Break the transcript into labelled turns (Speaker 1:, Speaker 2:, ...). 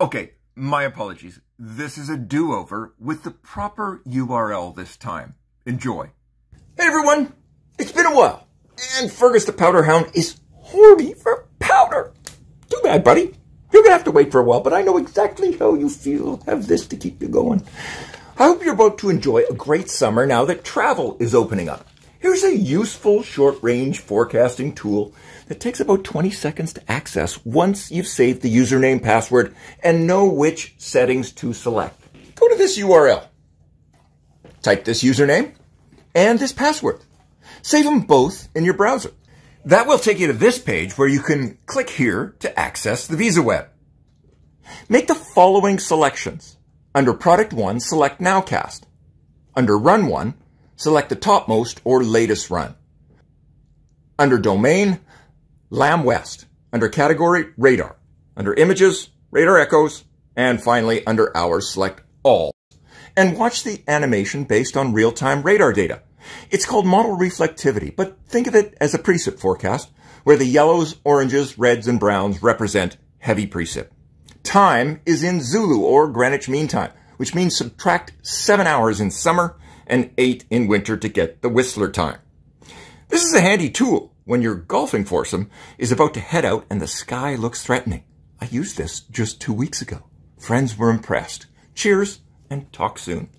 Speaker 1: Okay, my apologies. This is a do-over with the proper URL this time. Enjoy. Hey everyone, it's been a while, and Fergus the Powder Hound is horny for powder. Too bad, buddy. You're gonna have to wait for a while, but I know exactly how you feel. Have this to keep you going. I hope you're about to enjoy a great summer now that travel is opening up. Here's a useful short-range forecasting tool that takes about 20 seconds to access once you've saved the username, password, and know which settings to select. Go to this URL, type this username and this password. Save them both in your browser. That will take you to this page where you can click here to access the Visa web. Make the following selections. Under Product 1, select Nowcast. Under Run 1, select the topmost or latest run. Under Domain, Lam West. Under Category, Radar. Under Images, Radar Echoes. And finally, under Hours, select All. And watch the animation based on real-time radar data. It's called model reflectivity, but think of it as a precip forecast, where the yellows, oranges, reds, and browns represent heavy precip. Time is in Zulu or Greenwich Mean Time, which means subtract seven hours in summer and 8 in winter to get the Whistler time. This is a handy tool when your golfing foursome is about to head out and the sky looks threatening. I used this just two weeks ago. Friends were impressed. Cheers and talk soon.